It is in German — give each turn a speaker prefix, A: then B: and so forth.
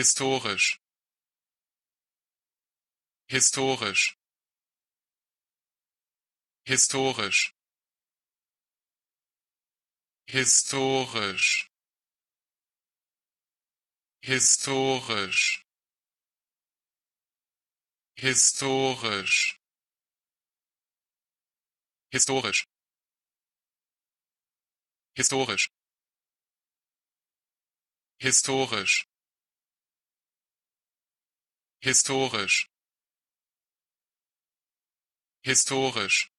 A: historisch historisch historisch historisch historisch historisch historisch historisch historisch historisch historisch